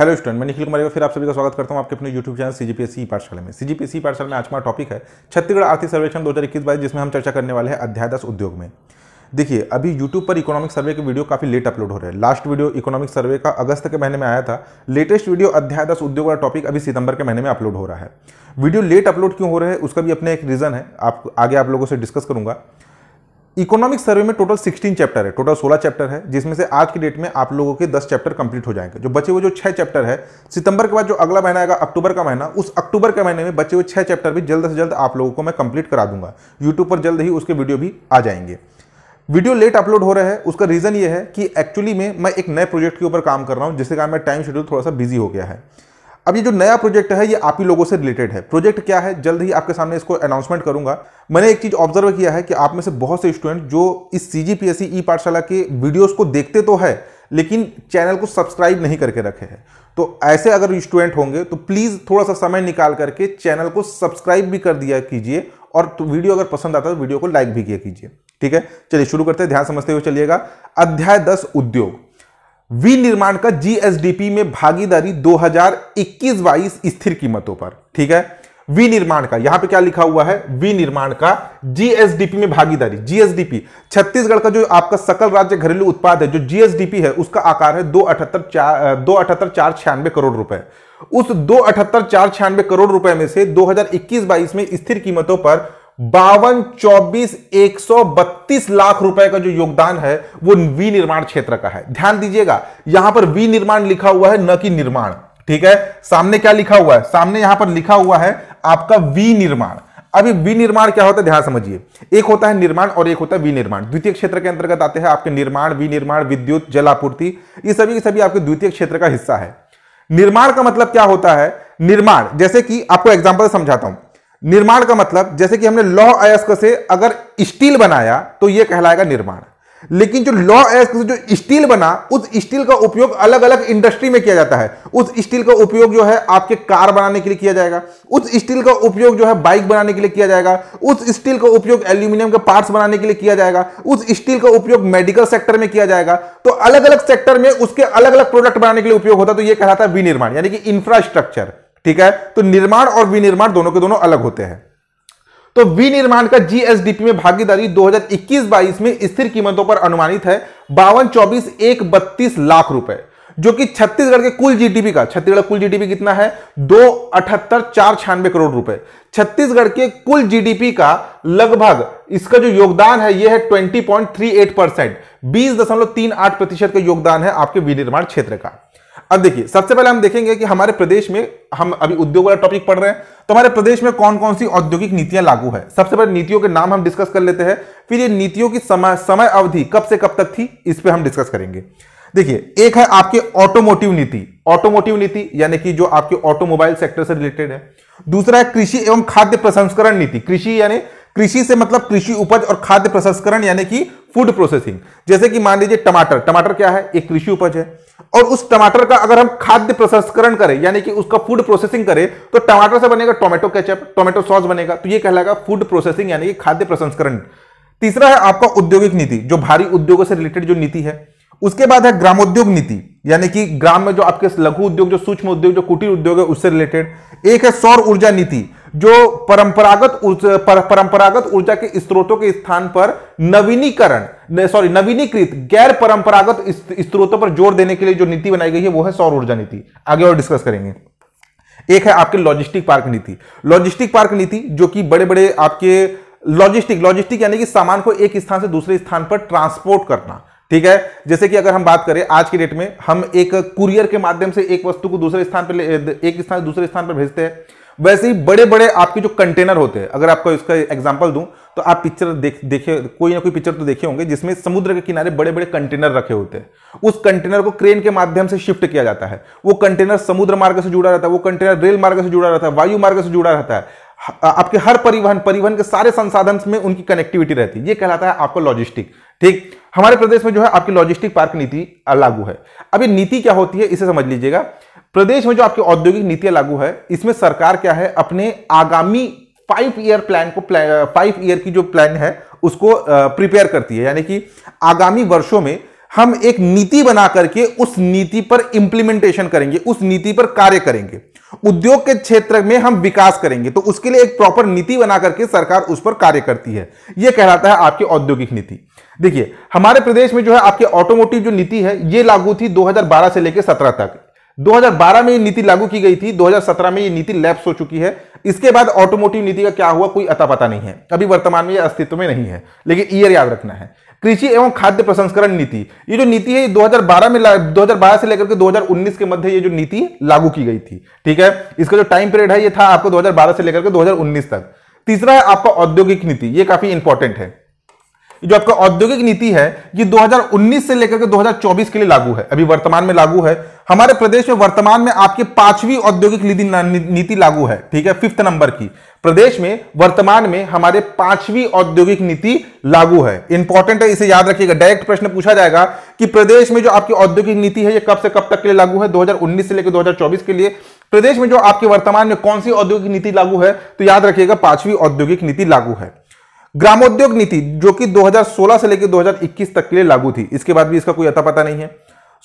Hello student मैं निखिल कुमार फिर आप सभी का स्वागत करता हूं आपके अपने यूट्यूब चैनल सी जी पाठशाला में सी जी पाठशाला में आज का टॉपिक है छत्तीसगढ़ आर्थिक सर्वेक्षण दो हज़ार जिसमें हम चर्चा करने वाले हैं अध्याय दस उद्योग में देखिए अभी यूट्यूब पर इकोनॉमिक सर्वे के वीडियो काफ़ी लेट अपलोड हो रहे हैं लास्ट वीडियो इकोनॉमिक सर्वे का अगस्त के महीने में आया था लेटेस्ट वीडियो अध्याय दस उद्योग का टॉपिक अभी सितंबर के महीने में अपलोड हो रहा है वीडियो लेट अपलोड क्यों हो रहा है उसका भी अपने एक रीज़न है आप आगे आप लोगों से डिस्कस करूंगा इकोनॉमिक सर्वे में टोटल 16 चैप्टर है टोटल 16 चैप्टर है जिसमें से आज की डेट में आप लोगों के 10 चैप्टर कंप्लीट हो जाएंगे जो बचे हुए जो छह चैप्टर है सितंबर के बाद जो अगला महीना आएगा अक्टूबर का महीना उस अक्टूबर के महीने में बचे हुए छह चैप्टर भी जल्द से जल्द आप लोगों को मैं कंप्लीट करा दूंगा यूट्यूब पर जल्द ही उसके वीडियो भी आ जाएंगे वीडियो लेट अपलोड हो रहा है उसका रीज़न ये है कि एक्चुअली में मैं एक नए प्रोजेक्ट के ऊपर काम कर रहा हूँ जिसके कारण मैं टाइम शेड्यूल थोड़ा सा बिजी हो गया है अब ये जो नया प्रोजेक्ट है ये आप ही लोगों से रिलेटेड है प्रोजेक्ट क्या है जल्द ही आपके सामने इसको अनाउंसमेंट करूंगा मैंने एक चीज ऑब्जर्व किया है कि आप में से बहुत से स्टूडेंट जो इस सी जी ई पाठशाला के वीडियोस को देखते तो है लेकिन चैनल को सब्सक्राइब नहीं करके रखे हैं तो ऐसे अगर स्टूडेंट होंगे तो प्लीज़ थोड़ा सा समय निकाल करके चैनल को सब्सक्राइब भी कर दिया कीजिए और तो वीडियो अगर पसंद आता है तो वीडियो को लाइक भी किया कीजिए ठीक है चलिए शुरू करते हैं ध्यान समझते हुए चलिएगा अध्याय दस उद्योग विनिर्माण का जीएसडीपी में भागीदारी 2021 बाईस स्थिर कीमतों पर ठीक है विनिर्माण का यहां पे क्या लिखा हुआ है विनिर्माण का जीएसडीपी में भागीदारी जीएसडीपी छत्तीसगढ़ का जो आपका सकल राज्य घरेलू उत्पाद है जो जीएसडीपी है उसका आकार है दो अठहत्तर चार दो अठहत्तर चार छियानवे करोड़ रुपए उस दो अठहत्तर चार छियानवे करोड़ रुपए में से 2021 बाईस में स्थिर कीमतों पर बावन चौबीस एक सौ बत्तीस लाख रुपए का जो योगदान है वो विनिर्माण क्षेत्र का है ध्यान दीजिएगा यहां पर विनिर्माण लिखा हुआ है न कि निर्माण ठीक है सामने क्या लिखा हुआ है सामने यहां पर लिखा हुआ है आपका विनिर्माण अभी विनिर्माण क्या होता है ध्यान समझिए एक होता है निर्माण और एक होता है विनिर्माण द्वितीय क्षेत्र के अंतर्गत आते हैं आपके निर्माण विनिर्माण विद्युत जल आपूर्ति ये सभी ये सभी आपके द्वितीय क्षेत्र का हिस्सा है निर्माण का मतलब क्या होता है निर्माण जैसे कि आपको एग्जाम्पल समझाता हूं निर्माण का मतलब जैसे कि हमने लौह अयस्क से अगर स्टील बनाया तो यह कहलाएगा निर्माण लेकिन जो लॉ से जो स्टील बना उस स्टील का उपयोग अलग अलग इंडस्ट्री में किया जाता है उस स्टील का उपयोग जो है आपके कार बनाने के लिए किया जाएगा उस स्टील का उपयोग जो है बाइक बनाने के लिए किया जाएगा उस स्टील का उपयोग एल्यूमिनियम के पार्ट्स बनाने के लिए किया जाएगा उस स्टील का उपयोग मेडिकल सेक्टर में किया जाएगा तो अलग अलग सेक्टर में उसके अलग अलग प्रोडक्ट बनाने के लिए उपयोग होता है तो यह कहलाता है विनिर्माण यानी कि इंफ्रास्ट्रक्चर ठीक है तो निर्माण और विनिर्माण दोनों के दोनों अलग होते हैं तो विनिर्माण का जीएसडीपी में भागीदारी 2021-22 में स्थिर कीमतों पर अनुमानित है बावन चौबीस एक बत्तीस लाख रुपए जो कि छत्तीसगढ़ के कुल जीडीपी का छत्तीसगढ़ कुल जीडीपी कितना है दो अठहत्तर चार छियानवे करोड़ रुपए छत्तीसगढ़ के कुल जीडीपी का लगभग इसका जो योगदान है यह है twenty point three eight percent बीस दशमलव तीन आठ प्रतिशत का योगदान है आपके विनिर्माण क्षेत्र का अब देखिए सबसे पहले हम देखेंगे कि हमारे प्रदेश में हम अभी उद्योग वाला टॉपिक पढ़ रहे हैं तो हमारे प्रदेश में कौन कौन सी औद्योगिक नीतियां लागू है सबसे पहले नीतियों के नाम हम डिस्कस कर लेते हैं फिर ये नीतियों की समय समय अवधि कब से कब तक थी इस पर हम डिस्कस करेंगे देखिए एक है आपके ऑटोमोटिव नीति ऑटोमोटिव नीति यानी कि जो आपके ऑटोमोबाइल सेक्टर से रिलेटेड है दूसरा है कृषि एवं खाद्य प्रसंस्करण नीति कृषि यानी कृषि से मतलब कृषि उपज और खाद्य प्रसंस्करण यानी कि फूड प्रोसेसिंग जैसे कि मान लीजिए टमाटर टमाटर क्या है एक कृषि उपज है और उस टमाटर का अगर हम खाद्य प्रसंस्करण करें यानी कि उसका फूड प्रोसेसिंग करें तो टमाटर से बनेगा टोमेटो केचप टोमेटो सॉस बनेगा तो ये कहलाएगा फूड प्रोसेसिंग यानी कि खाद्य प्रसंस्करण तीसरा है आपका औद्योगिक नीति जो भारी उद्योगों से रिलेटेड जो नीति है उसके बाद है ग्रामोद्योग नीति यानी कि ग्राम में जो आपके लघु उद्योग जो सूक्ष्म उद्योग जो कुटीर उद्योग है उससे रिलेटेड एक है सौर ऊर्जा नीति जो परंपरागत पर, परंपरागत ऊर्जा के स्रोतों के स्थान पर नवीनीकरण सॉरी नवीनीकृत गैर परंपरागत स्त्रोतों पर जोर देने के लिए जो नीति बनाई गई है वो है सौर ऊर्जा नीति आगे और डिस्कस करेंगे एक है आपके लॉजिस्टिक पार्क नीति लॉजिस्टिक पार्क नीति जो कि बड़े बड़े आपके लॉजिस्टिक लॉजिस्टिक यानी कि सामान को एक स्थान से दूसरे स्थान पर ट्रांसपोर्ट करना ठीक है जैसे कि अगर हम बात करें आज की डेट में हम एक कुरियर के माध्यम से एक वस्तु को दूसरे स्थान पर एक स्थान दूसरे स्थान पर भेजते हैं वैसे ही बड़े बड़े आपके जो कंटेनर होते हैं अगर आपको इसका एग्जाम्पल दूं तो आप पिक्चर देख देखे कोई ना कोई पिक्चर तो देखे होंगे जिसमें समुद्र के किनारे बड़े बड़े कंटेनर रखे होते हैं उस कंटेनर को क्रेन के माध्यम से शिफ्ट किया जाता है वो कंटेनर समुद्र मार्ग से जुड़ा रहता है वो कंटेनर रेल मार्ग से जुड़ा रहता है वायु मार्ग से जुड़ा रहता है आपके हर परिवहन परिवहन के सारे संसाधन में उनकी कनेक्टिविटी रहती है ये कहलाता है आपका लॉजिस्टिक ठीक हमारे प्रदेश में जो है आपकी लॉजिस्टिक पार्क नीति लागू है अब ये नीति क्या होती है इसे समझ लीजिएगा प्रदेश में जो आपकी औद्योगिक नीतियां लागू है इसमें सरकार क्या है अपने आगामी फाइव ईयर प्लान को फाइव ईयर की जो प्लान है उसको प्रिपेयर करती है यानी कि आगामी वर्षों में हम एक नीति बना करके उस नीति पर इंप्लीमेंटेशन करेंगे उस नीति पर कार्य करेंगे उद्योग के क्षेत्र में हम विकास करेंगे तो उसके लिए एक प्रॉपर नीति बना करके सरकार उस पर कार्य करती है यह कहलाता है आपकी औद्योगिक नीति देखिए हमारे प्रदेश में जो है आपकी ऑटोमोटिव जो नीति है ये लागू थी 2012 से लेकर 17 तक 2012 में ये नीति लागू की गई थी 2017 में ये नीति लैप्स हो चुकी है इसके बाद ऑटोमोटिव नीति का क्या हुआ कोई अता पता नहीं है अभी वर्तमान में ये अस्तित्व में नहीं है लेकिन ईयर याद रखना है कृषि एवं खाद्य प्रसंस्करण नीति ये जो नीति है 2012 में 2012 से लेकर के 2019 के मध्य ये जो नीति लागू की गई थी ठीक है इसका जो टाइम पीरियड है ये था आपको दो से लेकर के दो तक तीसरा है आपका औद्योगिक नीति ये काफी इंपॉर्टेंट है जो आपका औद्योगिक नीति है ये 2019 से लेकर के 2024 के लिए लागू है अभी वर्तमान में लागू है हमारे प्रदेश में वर्तमान में आपकी पांचवी औद्योगिक नीति लागू है ठीक है फिफ्थ नंबर की प्रदेश में वर्तमान में हमारे पांचवी औद्योगिक नीति लागू है इंपॉर्टेंट है इसे याद रखिएगा डायरेक्ट प्रश्न पूछा जाएगा कि प्रदेश में जो आपकी औद्योगिक नीति है ये कब से कब तक के लिए लागू है 2019 से लेकर 2024 के लिए प्रदेश में जो आपके वर्तमान में कौन सी औद्योगिक नीति लागू है तो याद रखिएगा पांचवी औद्योगिक नीति लागू है ग्रामोद्योग नीति जो कि 2016 से लेकर 2021 तक के लिए लागू थी इसके बाद भी इसका कोई अता पता नहीं है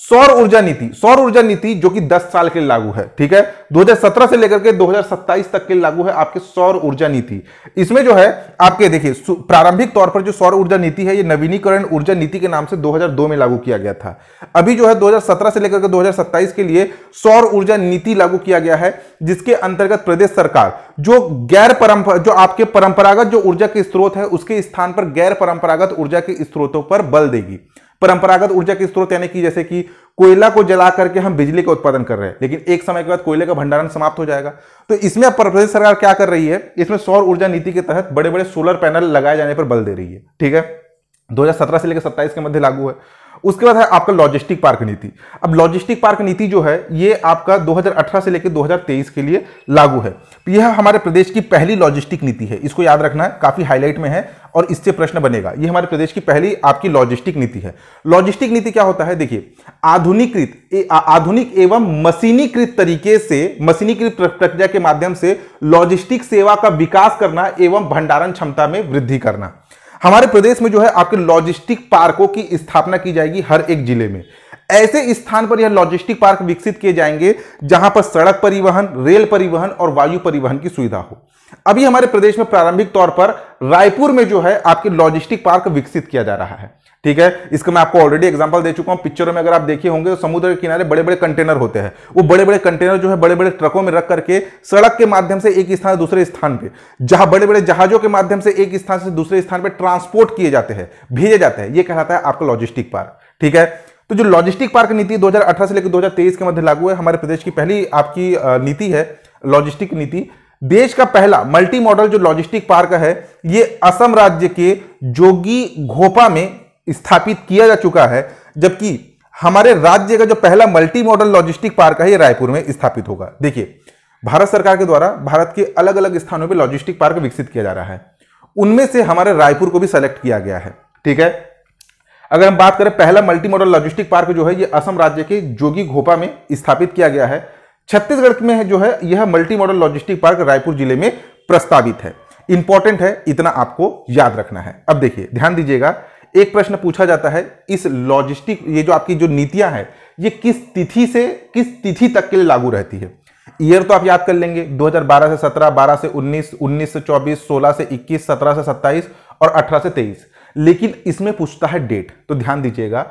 सौर ऊर्जा नीति सौर ऊर्जा नीति जो कि 10 साल के लिए लागू है ठीक है 2017 से लेकर के 2027 तक के लागू है आपके सौर ऊर्जा नीति इसमें जो है आपके देखिए प्रारंभिक तौर पर जो सौर ऊर्जा नीति है ये नवीनीकरण ऊर्जा नीति के नाम से 2002 में लागू किया गया था अभी जो है 2017 से लेकर के 2027 के लिए सौर ऊर्जा नीति लागू किया गया है जिसके अंतर्गत प्रदेश सरकार जो गैर परंपरा जो आपके परंपरागत जो ऊर्जा के स्रोत है उसके स्थान पर गैर परंपरागत ऊर्जा के स्रोतों पर बल देगी परंपरागत ऊर्जा के स्रोत यानी कि जैसे कि कोयला को जला करके हम बिजली का उत्पादन कर रहे हैं लेकिन एक समय के बाद कोयले का भंडारण समाप्त हो जाएगा तो इसमें अब प्रदेश सरकार क्या कर रही है इसमें सौर ऊर्जा नीति के तहत बड़े बड़े सोलर पैनल लगाए जाने पर बल दे रही है ठीक है 2017 से लेकर 27 के मध्य लागू है उसके बाद है आपका लॉजिस्टिक पार्क नीति अब लॉजिस्टिक पार्क नीति जो है ये आपका 2018 से लेकर 2023 के लिए लागू है यह हमारे प्रदेश की पहली लॉजिस्टिक नीति है इसको याद रखना है काफ़ी हाईलाइट में है और इससे प्रश्न बनेगा ये हमारे प्रदेश की पहली आपकी लॉजिस्टिक नीति है लॉजिस्टिक नीति क्या होता है देखिए आधुनिकृत आधुनिक एवं मशीनीकृत तरीके से मशीनीकृत प्रक्रिया के माध्यम से लॉजिस्टिक सेवा का विकास करना एवं भंडारण क्षमता में वृद्धि करना हमारे प्रदेश में जो है आपके लॉजिस्टिक पार्कों की स्थापना की जाएगी हर एक जिले में ऐसे स्थान पर यह लॉजिस्टिक पार्क विकसित किए जाएंगे जहां पर सड़क परिवहन रेल परिवहन और वायु परिवहन की सुविधा हो अभी हमारे प्रदेश में प्रारंभिक तौर पर रायपुर में जो है आपके लॉजिस्टिक पार्क विकसित किया जा रहा है ठीक है इसका मैं आपको ऑलरेडी एग्जांपल दे चुका हूं पिक्चरों में अगर आप देखे होंगे तो समुद्र के किनारे बड़े बड़े कंटेनर होते हैं वो बड़े बड़े कंटेनर जो है बड़े बड़े ट्रकों में रख करके सड़क के माध्यम से एक स्थान से दूसरे स्थान पर जहां बड़े बड़े जहाजों के माध्यम से एक स्थान से दूसरे स्थान पर ट्रांसपोर्ट किए जाते हैं भेजे जाते हैं ये कहलाता है आपका लॉजिस्टिक पार्क ठीक है तो जो लॉजिस्टिक पार्क नीति दो से लेकर दो के मध्य लागू है हमारे प्रदेश की पहली आपकी नीति है लॉजिस्टिक नीति देश का पहला मल्टी मॉडल जो लॉजिस्टिक पार्क है ये असम राज्य के जोगी घोपा में स्थापित किया जा चुका है जबकि हमारे राज्य का जो पहला मल्टी मॉडल लॉजिस्टिक पार्क है ये रायपुर में स्थापित होगा देखिए भारत सरकार के द्वारा भारत के अलग अलग स्थानों पर लॉजिस्टिक पार्क विकसित किया जा रहा है उनमें से हमारे रायपुर को भी सेलेक्ट किया गया है ठीक है अगर हम बात करें पहला मल्टी मॉडल लॉजिस्टिक पार्क जो है ये असम राज्य के जोगी घोपा में स्थापित किया गया है छत्तीसगढ़ में जो है यह multi model logistic park Raipur जिले में प्रस्तावित है इंपॉर्टेंट है इतना आपको याद रखना है अब देखिए ध्यान दीजिएगा एक प्रश्न पूछा जाता है इस लॉजिस्टिक ये जो आपकी जो नीतियां हैं ये किस तिथि से किस तिथि तक के लिए लागू रहती है ईयर तो आप याद कर लेंगे 2012 से 17, 12 से 19, 19 से 24, 16 से 21, 17 से 27 और 18 से 23। लेकिन इसमें पूछता है डेट तो ध्यान दीजिएगा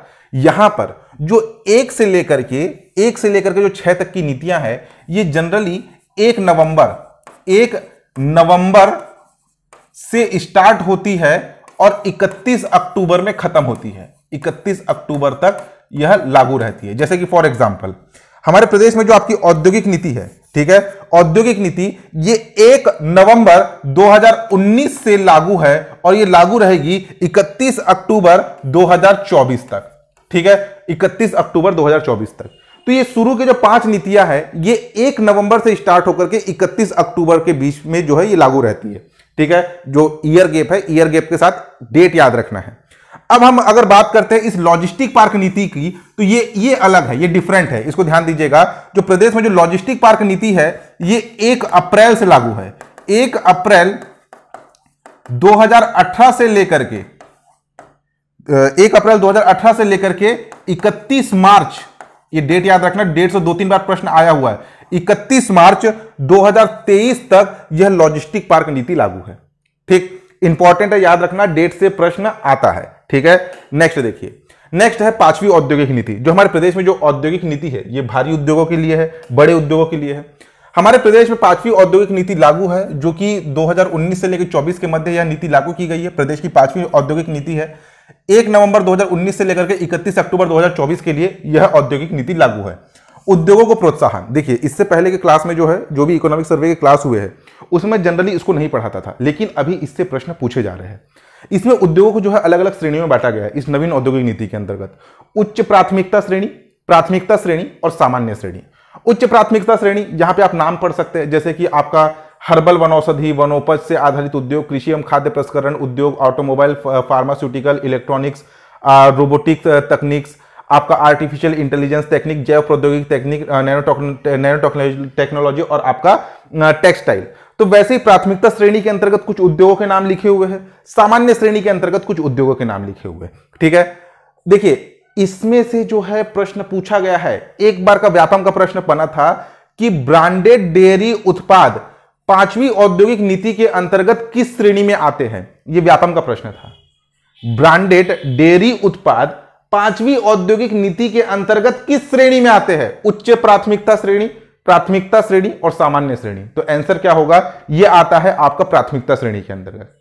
यहां पर जो एक से लेकर के एक से लेकर के जो छह तक की नीतियां हैं ये जनरली एक नवंबर एक नवंबर से स्टार्ट होती है और 31 अक्टूबर में खत्म होती है 31 अक्टूबर तक यह लागू रहती है जैसे कि फॉर एग्जाम्पल हमारे प्रदेश में जो आपकी औद्योगिक नीति है ठीक है औद्योगिक नीति ये एक नवंबर 2019 से लागू है और ये लागू रहेगी 31 अक्टूबर 2024 तक ठीक है 31 अक्टूबर 2024 तक तो ये शुरू के जो पांच नीतियां हैं ये एक नवंबर से स्टार्ट होकर के 31 अक्टूबर के बीच में जो है ये लागू रहती है ठीक है जो ईयर गैप है ईयर गैप के साथ डेट याद रखना है अब हम अगर बात करते हैं इस लॉजिस्टिक पार्क नीति की तो ये ये अलग है ये डिफरेंट है इसको ध्यान दीजिएगा जो प्रदेश में जो लॉजिस्टिक पार्क नीति है ये एक अप्रैल से लागू है एक अप्रैल 2018 से लेकर के एक अप्रैल 2018 से लेकर के 31 मार्च ये डेट याद रखना डेट से दो तीन बार प्रश्न आया हुआ है 31 मार्च 2023 तक यह लॉजिस्टिक पार्क नीति लागू है ठीक इंपॉर्टेंट है याद रखना डेट से प्रश्न आता है ठीक है नेक्स्ट देखिए नेक्स्ट है पांचवी औद्योगिक नीति जो हमारे प्रदेश में जो औद्योगिक नीति है यह भारी उद्योगों के लिए है बड़े उद्योगों के लिए है हमारे प्रदेश में पांचवी औद्योगिक नीति लागू है जो कि 2019 से लेकर 24 के मध्य यह नीति लागू की गई है प्रदेश की पांचवी औद्योगिक नीति है एक नवंबर 2019 से लेकर के 31 अक्टूबर 2024 के लिए यह औद्योगिक नीति लागू है उद्योगों को प्रोत्साहन देखिए इससे पहले के क्लास में जो है जो भी इकोनॉमिक सर्वे के क्लास हुए हैं उसमें जनरली इसको नहीं पढ़ाता था लेकिन अभी इससे प्रश्न पूछे जा रहे हैं इसमें उद्योगों को जो है अलग अलग श्रेणियों में बांटा गया है इस नवीन औद्योगिक नीति के अंतर्गत उच्च प्राथमिकता श्रेणी प्राथमिकता श्रेणी और सामान्य श्रेणी उच्च प्राथमिकता श्रेणी जहां पे आप नाम पढ़ सकते हैं जैसे कि आपका हर्बल वनौषधि वनोपज से आधारित उद्योग कृषि एवं खाद्य प्रस्करण उद्योग ऑटोमोबाइल फार्मास्यूटिकल इलेक्ट्रॉनिक्स रोबोटिक्स तकनीक्स आपका आर्टिफिशियल इंटेलिजेंस टेक्निक जैव प्रौद्योगिक टेक्निक नैनो टेक्नोलॉजी और आपका टेक्सटाइल तो वैसे ही प्राथमिकता श्रेणी के अंतर्गत कुछ उद्योगों के नाम लिखे हुए हैं सामान्य श्रेणी के अंतर्गत कुछ उद्योगों के नाम लिखे हुए हैं ठीक है देखिए इसमें से जो है प्रश्न पूछा गया है एक बार का व्यापम का प्रश्न बना था कि ब्रांडेड डेयरी उत्पाद पांचवी औद्योगिक नीति के अंतर्गत किस श्रेणी में आते हैं यह व्यापम का प्रश्न था ब्रांडेड डेयरी उत्पाद पांचवी औद्योगिक नीति के अंतर्गत किस श्रेणी में आते हैं उच्च प्राथमिकता श्रेणी प्राथमिकता श्रेणी और सामान्य श्रेणी तो आंसर क्या होगा यह आता है आपका प्राथमिकता श्रेणी के अंतर्गत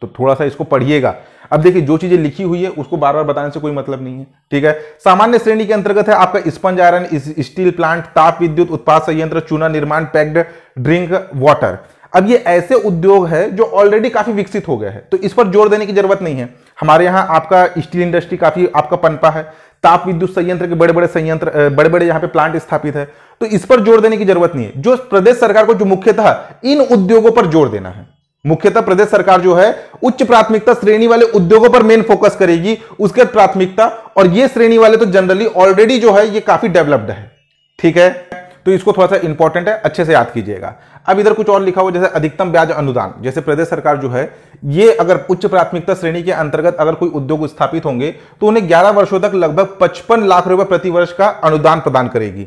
तो थोड़ा सा इसको पढ़िएगा अब देखिए जो चीजें लिखी हुई है उसको बार बार बताने से कोई मतलब नहीं है ठीक है सामान्य श्रेणी के अंतर्गत है आपका स्पंज आयरन स्टील प्लांट ताप विद्युत उत्पाद संयंत्र चूना निर्माण पैक्ड ड्रिंक वाटर अब ये ऐसे उद्योग है जो ऑलरेडी काफी विकसित हो गए हैं तो इस पर जोर देने की जरूरत नहीं है हमारे यहाँ आपका स्टील इंडस्ट्री काफी आपका पनपा है ताप विद्युत संयंत्र के बड़े बड़े संयंत्र बड़े बड़े यहाँ पे प्लांट स्थापित है तो इस पर जोर देने की जरूरत नहीं है जो प्रदेश सरकार को जो मुख्यतः इन उद्योगों पर जोर देना है मुख्यतः प्रदेश सरकार जो है उच्च प्राथमिकता श्रेणी वाले उद्योगों पर मेन फोकस करेगी उसके प्राथमिकता और ये श्रेणी वाले तो जनरली ऑलरेडी जो है ये काफी डेवलप्ड है ठीक है तो इसको थोड़ा सा इंपॉर्टेंट है अच्छे से याद कीजिएगा अब इधर कुछ और लिखा हुआ जैसे अधिकतम ब्याज अनुदान जैसे प्रदेश सरकार जो है ये अगर उच्च प्राथमिकता श्रेणी के अंतर्गत अगर कोई उद्योग स्थापित होंगे तो उन्हें 11 वर्षों तक लगभग 55 लाख रुपए प्रति वर्ष का अनुदान प्रदान करेगी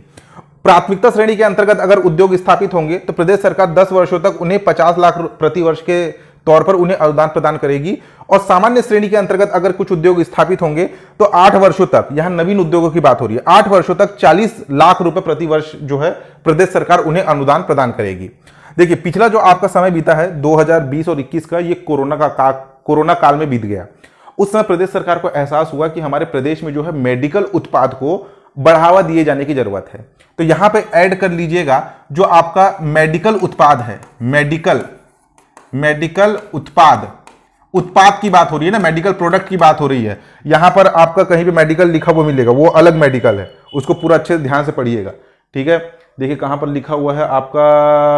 प्राथमिकता श्रेणी के अंतर्गत अगर उद्योग स्थापित होंगे तो प्रदेश सरकार 10 वर्षों तक उन्हें 50 लाख प्रति वर्ष के तौर पर उन्हें अनुदान प्रदान करेगी और सामान्य श्रेणी के अंतर्गत अगर कुछ उद्योग स्थापित होंगे तो आठ वर्षों तक यहां नवीन उद्योगों की बात हो रही है आठ वर्षों तक चालीस लाख रुपए प्रति वर्ष जो है प्रदेश सरकार उन्हें अनुदान प्रदान करेगी देखिए पिछला जो आपका समय बीता है 2020 और 21 का ये कोरोना का, का कोरोना काल में बीत गया उस समय प्रदेश सरकार को एहसास हुआ कि हमारे प्रदेश में जो है मेडिकल उत्पाद को बढ़ावा दिए जाने की जरूरत है तो यहां पे ऐड कर लीजिएगा जो आपका मेडिकल उत्पाद है मेडिकल मेडिकल उत्पाद उत्पाद की बात हो रही है ना मेडिकल प्रोडक्ट की बात हो रही है यहां पर आपका कहीं पे मेडिकल लिखा हुआ मिलेगा वो अलग मेडिकल है उसको पूरा अच्छे से ध्यान से पढ़िएगा ठीक है देखिए कहां पर लिखा हुआ है आपका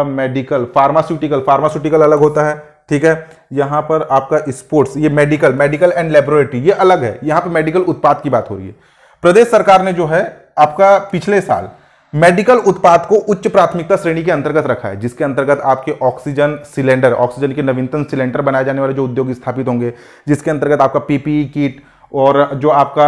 मेडिकल फार्मास्यूटिकल फार्मास्यूटिकल अलग होता है ठीक है यहां पर आपका स्पोर्ट्स ये मेडिकल मेडिकल एंड लेबोरेटरी ये अलग है यहां पर मेडिकल उत्पाद की बात हो रही है प्रदेश सरकार ने जो है आपका पिछले साल मेडिकल उत्पाद को उच्च प्राथमिकता श्रेणी के अंतर्गत रखा है जिसके अंतर्गत आपके ऑक्सीजन सिलेंडर ऑक्सीजन के नवीनतम सिलेंडर बनाए जाने वाले जो उद्योग स्थापित होंगे जिसके अंतर्गत आपका पीपीई किट और जो आपका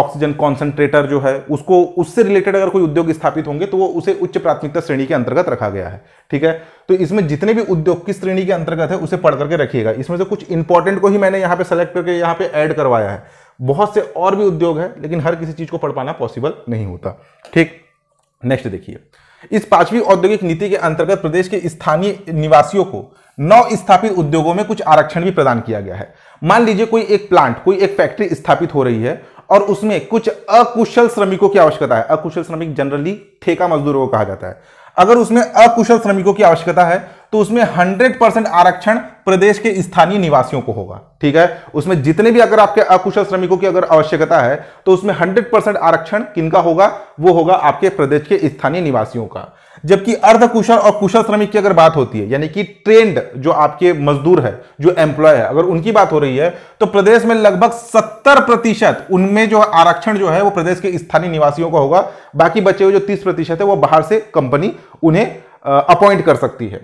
ऑक्सीजन कॉन्सेंट्रेटर जो है उसको उससे रिलेटेड अगर कोई उद्योग स्थापित होंगे तो वो उसे उच्च प्राथमिकता श्रेणी के अंतर्गत रखा गया है ठीक है तो इसमें जितने भी उद्योग की श्रेणी के अंतर्गत है उसे पढ़ करके रखिएगा इसमें से कुछ इंपॉर्टेंट को ही मैंने यहाँ पे सेलेक्ट करके यहाँ पे ऐड करवाया है बहुत से और भी उद्योग है लेकिन हर किसी चीज को पढ़ पाना पॉसिबल नहीं होता ठीक नेक्स्ट देखिए इस पांचवी औद्योगिक नीति के अंतर्गत प्रदेश के स्थानीय निवासियों को नौ स्थापित उद्योगों में कुछ आरक्षण भी प्रदान किया गया है मान लीजिए कोई एक प्लांट कोई एक फैक्ट्री स्थापित हो रही है और उसमें कुछ अकुशल श्रमिकों की आवश्यकता है अकुशल श्रमिक जनरली ठेका मजदूरों को कहा जाता है अगर उसमें अकुशल श्रमिकों की आवश्यकता है तो उसमें 100 परसेंट आरक्षण प्रदेश के स्थानीय निवासियों को होगा ठीक है उसमें जितने भी अगर आपके अकुशल श्रमिकों की अगर आवश्यकता है तो उसमें 100 परसेंट आरक्षण किनका होगा वो होगा आपके प्रदेश के स्थानीय निवासियों का जबकि अर्धकुशल और कुशल श्रमिक की अगर बात होती है यानी कि ट्रेंड जो आपके मजदूर है जो एम्प्लॉय है अगर उनकी बात हो रही है तो प्रदेश में लगभग सत्तर प्रतिशत उनमें जो आरक्षण जो है वो प्रदेश के स्थानीय निवासियों का होगा बाकी बचे हुए जो तीस प्रतिशत है वो बाहर से कंपनी उन्हें अपॉइंट कर सकती है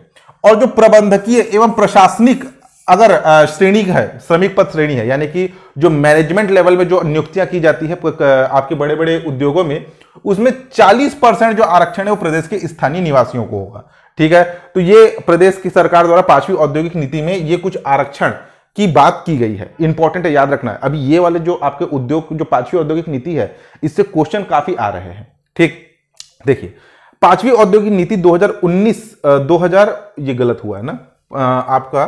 और जो प्रबंधकीय एवं प्रशासनिक अगर श्रेणी है श्रमिक पद श्रेणी है यानी कि जो मैनेजमेंट लेवल में जो नियुक्तियां की जाती है आपके बड़े बड़े उद्योगों में उसमें 40 परसेंट जो आरक्षण है वो प्रदेश के स्थानीय निवासियों को होगा ठीक है तो ये प्रदेश की सरकार द्वारा पांचवी औद्योगिक नीति में ये कुछ आरक्षण की बात की गई है इंपॉर्टेंट है याद रखना है अभी ये वाले जो आपके उद्योग जो पांचवी औद्योगिक नीति है इससे क्वेश्चन काफी आ रहे हैं ठीक देखिए पांचवी औद्योगिक नीति 2019 2000 ये गलत हुआ है ना आपका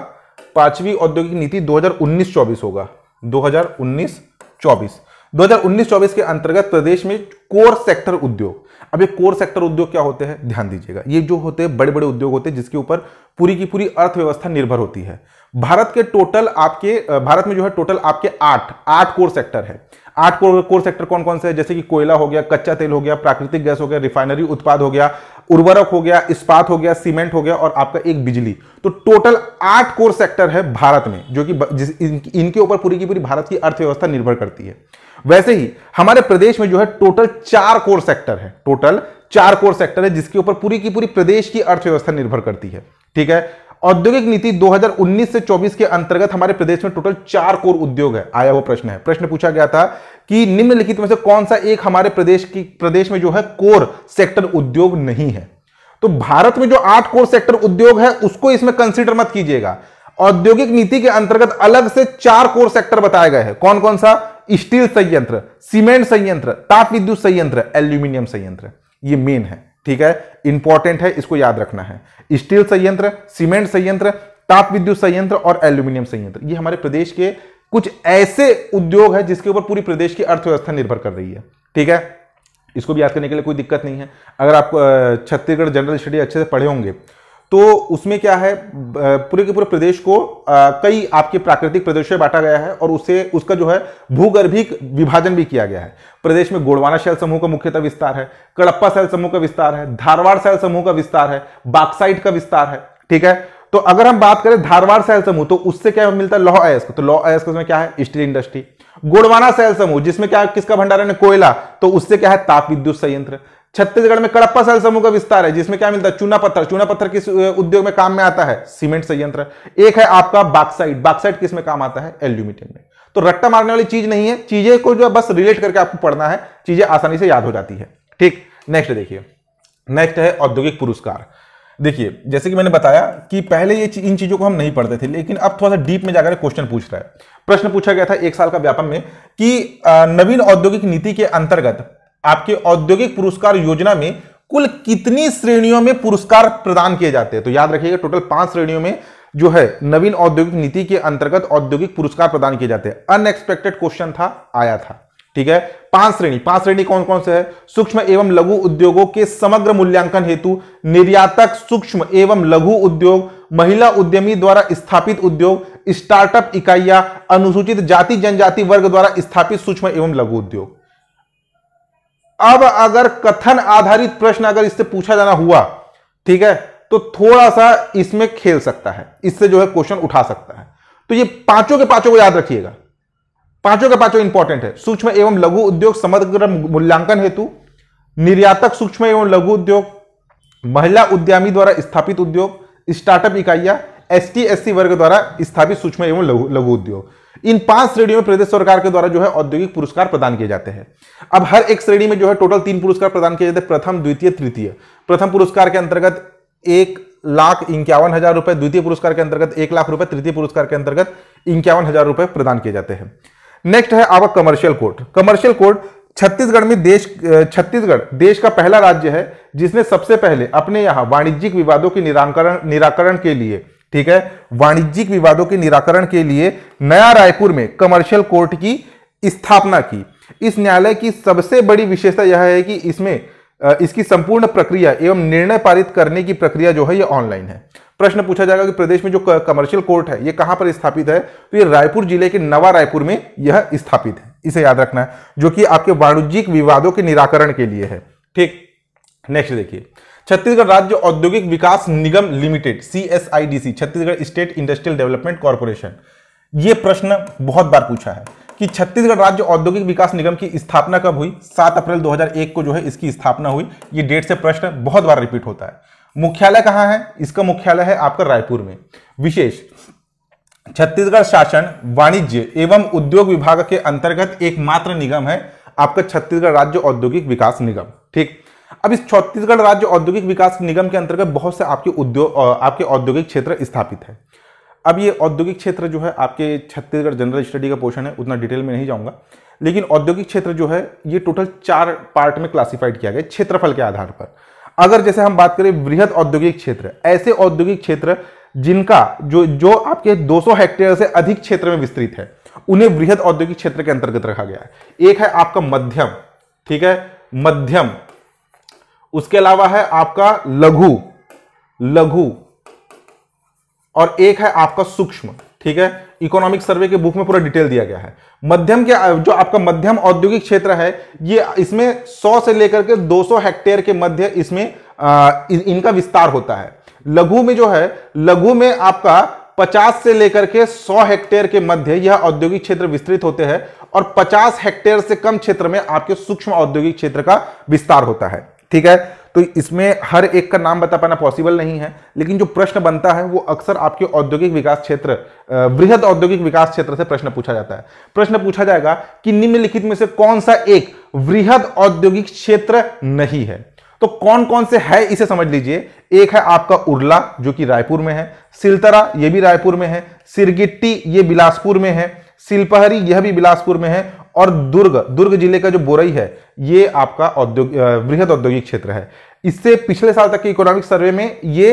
पांचवी औद्योगिक नीति 2019-24 होगा 2019-24 2019-24 के अंतर्गत प्रदेश में कोर सेक्टर उद्योग अब ये कोर सेक्टर उद्योग क्या होते हैं ध्यान दीजिएगा ये जो होते हैं बड़े बड़े उद्योग होते हैं जिसके ऊपर पूरी की पूरी अर्थव्यवस्था निर्भर होती है भारत के टोटल आपके भारत में जो है टोटल आपके आठ आठ कोर सेक्टर है आठ कोर, कोर सेक्टर कौन कौन से है जैसे कि कोयला हो गया कच्चा तेल हो गया प्राकृतिक गैस हो गया रिफाइनरी उत्पाद हो गया उर्वरक हो गया इस्पात हो गया सीमेंट हो गया और आपका एक बिजली तो टोटल आठ कोर सेक्टर है भारत में जो कि इनके ऊपर पूरी की पूरी भारत की अर्थव्यवस्था निर्भर करती है वैसे ही हमारे प्रदेश में जो है टोटल चार कोर सेक्टर है टोटल चार कोर सेक्टर है जिसके ऊपर पूरी की पूरी प्रदेश की अर्थव्यवस्था निर्भर करती है ठीक है औद्योगिक नीति 2019 से 24 के अंतर्गत हमारे प्रदेश में टोटल चार कोर उद्योग है आया वो प्रश्न है प्रश्न पूछा गया था कि निम्नलिखित में से कौन सा एक हमारे प्रदेश की प्रदेश में जो है कोर सेक्टर उद्योग नहीं है तो भारत में जो आठ कोर सेक्टर उद्योग है उसको इसमें कंसिडर मत कीजिएगा औद्योगिक नीति के अंतर्गत अलग से चार कोर सेक्टर बताए गए हैं कौन कौन सा स्टील संयंत्र सीमेंट संयंत्र ताप विद्युत संयंत्र एल्यूमिनियम संयंत्र ये मेन है ठीक है इंपॉर्टेंट है इसको याद रखना है स्टील संयंत्र सीमेंट संयंत्र ताप विद्युत संयंत्र और एल्यूमिनियम संयंत्र ये हमारे प्रदेश के कुछ ऐसे उद्योग है जिसके ऊपर पूरी प्रदेश की अर्थव्यवस्था निर्भर कर रही है ठीक है इसको भी याद करने के लिए कोई दिक्कत नहीं है अगर आप छत्तीसगढ़ जनरल स्टडी अच्छे से पढ़े होंगे तो उसमें क्या है पूरे के पूरे प्रदेश को आ, कई आपके प्राकृतिक प्रदेश में बांटा गया है और उसे उसका जो है भूगर्भिक विभाजन भी किया गया है प्रदेश में गोड़वाना शैल समूह का मुख्यतः विस्तार है कड़प्पा शैल समूह का विस्तार है धारवाड़ शैल समूह का विस्तार है बाक्साइड का विस्तार है ठीक है तो अगर हम बात करें धारवाड़ शैल समूह तो उससे क्या मिलता है लौह अयस्क तो लौह अयस्क उसमें क्या है स्टील इंडस्ट्री गोड़वाना शैल समूह जिसमें क्या किसका भंडारण है कोयला तो उससे क्या है ताप विद्युत संयंत्र छत्तीसगढ़ में कड़प्पा सल समूह का विस्तार है जिसमें क्या मिलता है चूना पत्थर चूना पत्थर किस उद्योग में काम में आता है सीमेंट संयंत्र एक है आपका बाक्साइड बाक्साइड किस में काम आता है एल्यूमिनियम में तो रट्टा मारने वाली चीज नहीं है चीजें को जो है बस रिलेट करके आपको पढ़ना है चीजें आसानी से याद हो जाती है ठीक नेक्स्ट देखिए नेक्स्ट है औद्योगिक पुरस्कार देखिए जैसे कि मैंने बताया कि पहले ये इन चीज़ों को हम नहीं पढ़ते थे लेकिन अब थोड़ा सा डीप में जाकर क्वेश्चन पूछ रहा है प्रश्न पूछा गया था एक साल का व्यापम में कि नवीन औद्योगिक नीति के अंतर्गत आपके औद्योगिक पुरस्कार योजना में कुल कितनी श्रेणियों में पुरस्कार प्रदान किए जाते हैं तो याद रखिएगा टोटल पांच श्रेणियों में जो है नवीन औद्योगिक नीति के अंतर्गत औद्योगिक पुरस्कार प्रदान किए जाते हैं अनएक्सपेक्टेड क्वेश्चन था आया था ठीक है पांच श्रेणी पांच श्रेणी कौन कौन से है सूक्ष्म एवं लघु उद्योगों के समग्र मूल्यांकन हेतु निर्यातक सूक्ष्म एवं लघु उद्योग महिला उद्यमी द्वारा स्थापित उद्योग स्टार्टअप इकाइया अनुसूचित जाति जनजाति वर्ग द्वारा स्थापित सूक्ष्म एवं लघु उद्योग अब अगर कथन आधारित प्रश्न अगर इससे पूछा जाना हुआ ठीक है तो थोड़ा सा इसमें खेल सकता है इससे जो है क्वेश्चन उठा सकता है तो ये पांचों के पांचों को याद रखिएगा पांचों के पांचों इंपॉर्टेंट है सूक्ष्म एवं लघु उद्योग समग्र मूल्यांकन हेतु निर्यातक सूक्ष्म एवं लघु उद्योग महिला उद्यमी द्वारा स्थापित उद्योग स्टार्टअप इकाइया एस टी वर्ग द्वारा स्थापित सूक्ष्म एवं लघु उद्योग इन पांच श्रेणियों में प्रदेश सरकार के द्वारा जो है औद्योगिक पुरस्कार प्रदान किए जाते हैं अब हर एक श्रेणी में जो है टोटल तीन पुरस्कार प्रदान किए जाते हैं प्रथम द्वितीय तृतीय प्रथम पुरस्कार के अंतर्गत एक लाख इक्यावन हजार रुपए द्वितीय पुरस्कार के अंतर्गत एक लाख रुपए तृतीय पुरस्कार के अंतर्गत इक्यावन हजार रुपए प्रदान किए जाते हैं नेक्स्ट है आपका commercial court commercial court Chhattisgarh में देश छत्तीसगढ़ देश का पहला राज्य है जिसने सबसे पहले अपने यहां वाणिज्यिक विवादों के निराकरण निराकरण के लिए ठीक है वाणिज्यिक विवादों के निराकरण के लिए नया रायपुर में कमर्शियल कोर्ट की स्थापना की इस न्यायालय की सबसे बड़ी विशेषता यह है कि इसमें इसकी संपूर्ण प्रक्रिया एवं निर्णय पारित करने की प्रक्रिया जो है यह ऑनलाइन है प्रश्न पूछा जाएगा कि प्रदेश में जो कमर्शियल कोर्ट है यह कहां पर स्थापित है तो यह रायपुर जिले के नवा रायपुर में यह स्थापित है इसे याद रखना है जो कि आपके वाणिज्यिक विवादों के निराकरण के लिए है ठीक नेक्स्ट देखिए छत्तीसगढ़ राज्य औद्योगिक विकास निगम limited C Chhattisgarh state industrial development corporation ये प्रश्न बहुत बार पूछा है कि छत्तीसगढ़ राज्य औद्योगिक विकास निगम की स्थापना कब हुई 7 अप्रैल 2001 को जो है इसकी स्थापना हुई ये डेट से प्रश्न बहुत बार रिपीट होता है मुख्यालय कहाँ है इसका मुख्यालय है आपका रायपुर में विशेष छत्तीसगढ़ शासन वाणिज्य एवं उद्योग विभाग के अंतर्गत एकमात्र निगम है आपका छत्तीसगढ़ राज्य औद्योगिक विकास निगम ठीक अब इस छत्तीसगढ़ राज्य औद्योगिक विकास निगम के अंतर्गत बहुत से आपके उद्योग आपके औद्योगिक क्षेत्र स्थापित है अब ये औद्योगिक क्षेत्र जो है आपके छत्तीसगढ़ जनरल स्टडी का पोर्शन है उतना डिटेल में नहीं जाऊंगा लेकिन औद्योगिक क्षेत्र जो है ये टोटल चार पार्ट में क्लासिफाइड किया गया क्षेत्रफल के आधार पर अगर जैसे हम बात करें वृहद औद्योगिक क्षेत्र ऐसे औद्योगिक क्षेत्र जिनका जो जो आपके 200 हेक्टेयर से अधिक क्षेत्र में विस्तृत है उन्हें वृहद औद्योगिक क्षेत्र के अंतर्गत रखा गया है एक है आपका मध्यम ठीक है मध्यम उसके अलावा है आपका लघु लघु और एक है आपका सूक्ष्म ठीक है इकोनॉमिक सर्वे के बुक में पूरा डिटेल दिया गया है मध्यम के जो आपका मध्यम औद्योगिक क्षेत्र है ये इसमें 100 से लेकर के 200 हेक्टेयर के मध्य इसमें आ, इ, इनका विस्तार होता है लघु में जो है लघु में आपका 50 से लेकर के 100 हेक्टेयर के मध्य यह औद्योगिक क्षेत्र विस्तृत होते हैं और 50 हेक्टेयर से कम क्षेत्र में आपके सूक्ष्म औद्योगिक क्षेत्र का विस्तार होता है ठीक है तो इसमें हर एक का नाम बता पाना पॉसिबल नहीं है लेकिन जो प्रश्न बनता है वो अक्सर आपके औद्योगिक विकास क्षेत्र वृहद औद्योगिक विकास क्षेत्र से प्रश्न पूछा जाता है प्रश्न पूछा जाएगा कि निम्नलिखित में से कौन सा एक वृहद औद्योगिक क्षेत्र नहीं है तो कौन कौन से है इसे समझ लीजिए एक है आपका उर्ला जो कि रायपुर में है सिलतरा यह भी रायपुर में है सिरगिट्टी ये बिलासपुर में है सिलपहरी यह भी बिलासपुर में है और दुर्ग दुर्ग जिले का जो बोरई है ये आपका औद्योग औद्योगिक क्षेत्र है इससे पिछले साल तक के इकोनॉमिक सर्वे में ये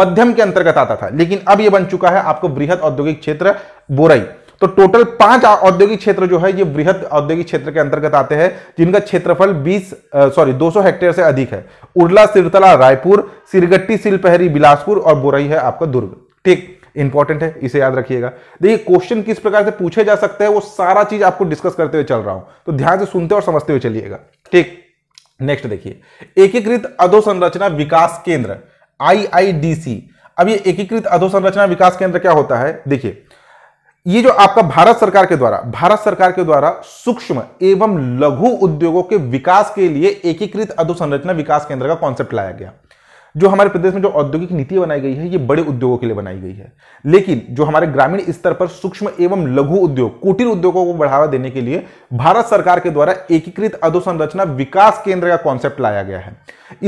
मध्यम के अंतर्गत आता था लेकिन अब ये बन चुका है आपको बृहद औद्योगिक क्षेत्र बोरई तो टोटल पांच औद्योगिक क्षेत्र जो है ये बृहद औद्योगिक क्षेत्र के अंतर्गत आते हैं जिनका क्षेत्रफल 20 सॉरी 200 हेक्टेयर से अधिक है उर्ला सिरतला रायपुर सिरगट्टी सिलपहरी बिलासपुर और बोरई है आपका दुर्ग ठीक इंपॉर्टेंट है इसे याद रखिएगा देखिए क्वेश्चन किस प्रकार से पूछे जा सकते हैं वो सारा चीज आपको डिस्कस करते हुए चल रहा हूं तो ध्यान से सुनते और समझते हुए चलिएगा ठीक नेक्स्ट देखिए एकीकृत अधोसंरचना विकास केंद्र आई अब ये एकीकृत अधोसंरचना विकास केंद्र क्या होता है देखिए ये जो आपका भारत सरकार के द्वारा भारत सरकार के द्वारा सूक्ष्म एवं लघु उद्योगों के विकास के लिए एकीकृत अधोसंरचना विकास केंद्र का कॉन्सेप्ट लाया गया जो हमारे प्रदेश में जो औद्योगिक नीति बनाई गई है ये बड़े उद्योगों के लिए बनाई गई है लेकिन जो हमारे ग्रामीण स्तर पर सूक्ष्म एवं लघु उद्योग कुटीर उद्योगों को बढ़ावा देने के लिए भारत सरकार के द्वारा एकीकृत अधोसंरचना विकास केंद्र का कॉन्सेप्ट लाया गया है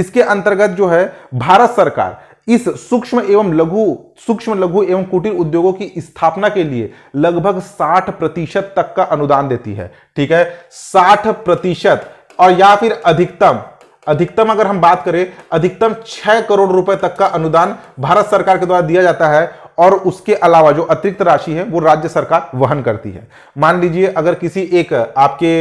इसके अंतर्गत जो है भारत सरकार इस सूक्ष्म एवं लघु सूक्ष्म लघु एवं कुटीर उद्योगों की स्थापना के लिए लगभग 60 प्रतिशत तक का अनुदान देती है ठीक है 60 प्रतिशत और या फिर अधिकतम अधिकतम अगर हम बात करें अधिकतम छह करोड़ रुपए तक का अनुदान भारत सरकार के द्वारा दिया जाता है और उसके अलावा जो अतिरिक्त राशि है वो राज्य सरकार वहन करती है मान लीजिए अगर किसी एक आपके